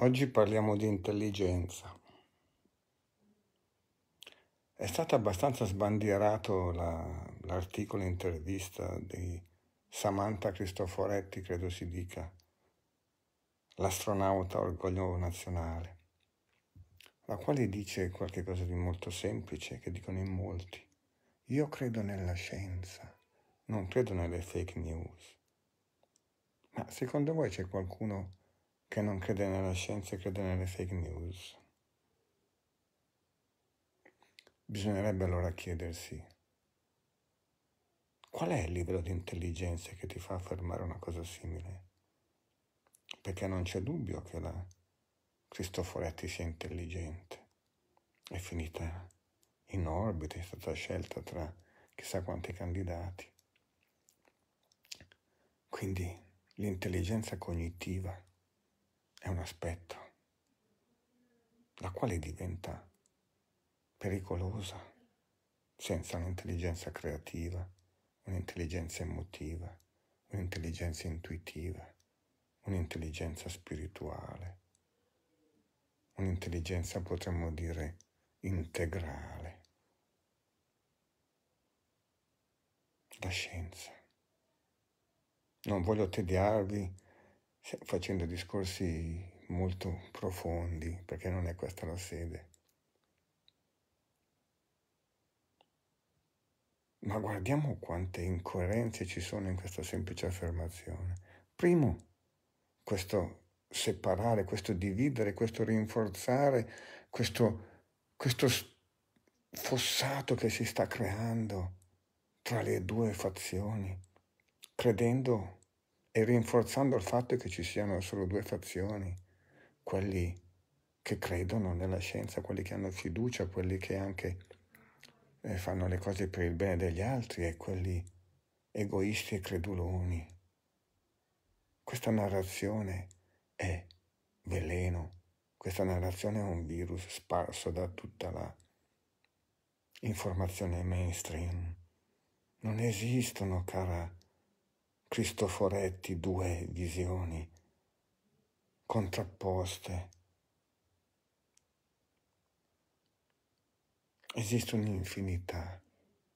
Oggi parliamo di intelligenza. È stato abbastanza sbandierato la, l'articolo intervista di Samantha Cristoforetti, credo si dica, l'astronauta orgoglio nazionale, la quale dice qualcosa di molto semplice che dicono in molti. Io credo nella scienza, non credo nelle fake news. Ma secondo voi c'è qualcuno che non crede nella scienza e crede nelle fake news. Bisognerebbe allora chiedersi qual è il livello di intelligenza che ti fa affermare una cosa simile? Perché non c'è dubbio che la Cristoforetti sia intelligente, è finita in orbita, è stata scelta tra chissà quanti candidati. Quindi l'intelligenza cognitiva è un aspetto, la quale diventa pericolosa senza un'intelligenza creativa, un'intelligenza emotiva, un'intelligenza intuitiva, un'intelligenza spirituale, un'intelligenza potremmo dire integrale. La scienza. Non voglio tediarvi facendo discorsi molto profondi perché non è questa la sede. Ma guardiamo quante incoerenze ci sono in questa semplice affermazione. Primo, questo separare, questo dividere, questo rinforzare, questo, questo fossato che si sta creando tra le due fazioni, credendo e rinforzando il fatto che ci siano solo due fazioni, quelli che credono nella scienza, quelli che hanno fiducia, quelli che anche eh, fanno le cose per il bene degli altri e quelli egoisti e creduloni. Questa narrazione è veleno, questa narrazione è un virus sparso da tutta la informazione mainstream. Non esistono, cara Cristoforetti due visioni contrapposte. Esiste un'infinità,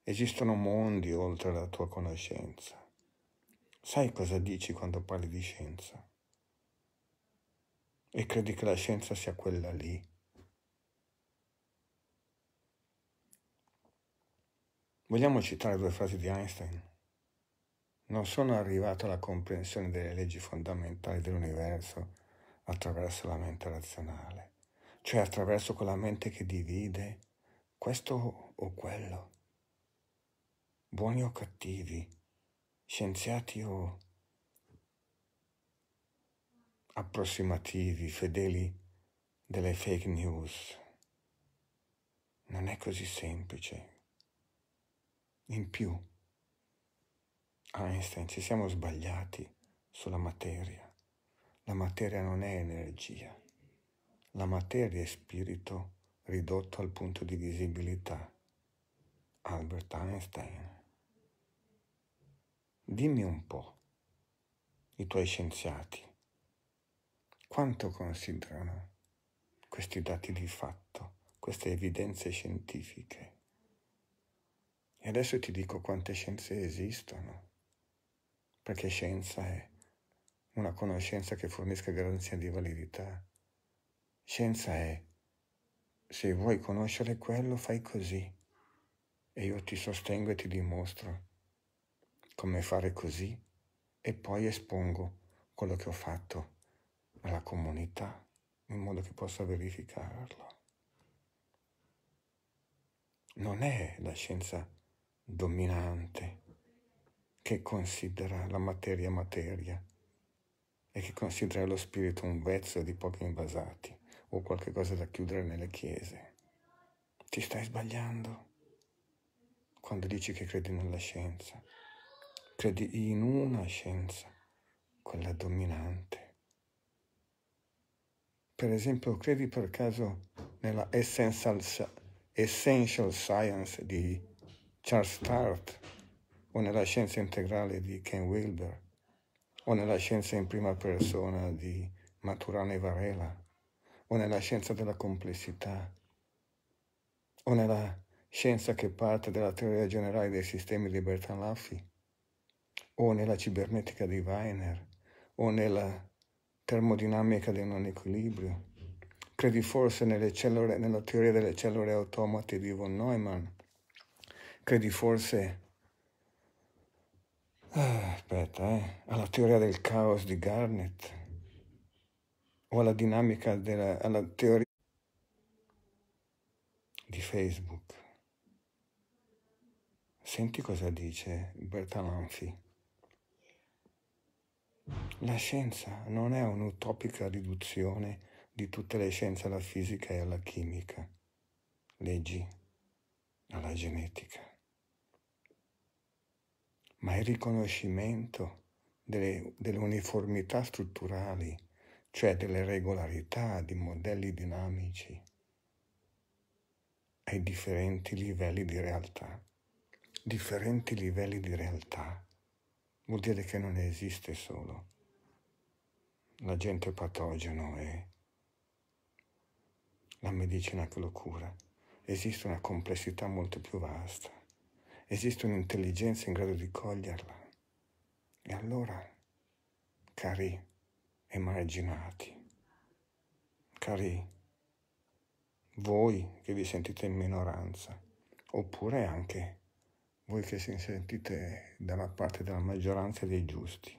esistono mondi oltre la tua conoscenza. Sai cosa dici quando parli di scienza? E credi che la scienza sia quella lì? Vogliamo citare due frasi di Einstein? non sono arrivato alla comprensione delle leggi fondamentali dell'universo attraverso la mente razionale, cioè attraverso quella mente che divide questo o quello, buoni o cattivi, scienziati o approssimativi, fedeli delle fake news. Non è così semplice. In più, Einstein, ci siamo sbagliati sulla materia. La materia non è energia. La materia è spirito ridotto al punto di visibilità. Albert Einstein. Dimmi un po', i tuoi scienziati, quanto considerano questi dati di fatto, queste evidenze scientifiche? E adesso ti dico quante scienze esistono perché scienza è una conoscenza che fornisca garanzia di validità. Scienza è, se vuoi conoscere quello, fai così, e io ti sostengo e ti dimostro come fare così, e poi espongo quello che ho fatto alla comunità, in modo che possa verificarlo. Non è la scienza dominante che considera la materia materia e che considera lo spirito un vezzo di pochi invasati o qualche cosa da chiudere nelle chiese. Ti stai sbagliando quando dici che credi nella scienza. Credi in una scienza, quella dominante. Per esempio, credi per caso nella Essential, Essential Science di Charles Tart? o nella scienza integrale di Ken Wilber, o nella scienza in prima persona di Maturana e Varela, o nella scienza della complessità, o nella scienza che parte dalla teoria generale dei sistemi di Bertrand Laffy, o nella cibernetica di Weiner, o nella termodinamica del non equilibrio. Credi forse cellule, nella teoria delle cellule automate di von Neumann? Credi forse Ah, aspetta, eh. alla teoria del caos di Garnet o alla dinamica della alla teoria di Facebook. Senti cosa dice Bertalanffy. La scienza non è un'utopica riduzione di tutte le scienze alla fisica e alla chimica, leggi alla genetica ma il riconoscimento delle, delle uniformità strutturali, cioè delle regolarità di modelli dinamici ai differenti livelli di realtà. Differenti livelli di realtà vuol dire che non esiste solo l'agente patogeno e la medicina che lo cura. Esiste una complessità molto più vasta esiste un'intelligenza in grado di coglierla. E allora, cari immaginati, cari voi che vi sentite in minoranza, oppure anche voi che si sentite dalla parte della maggioranza dei giusti,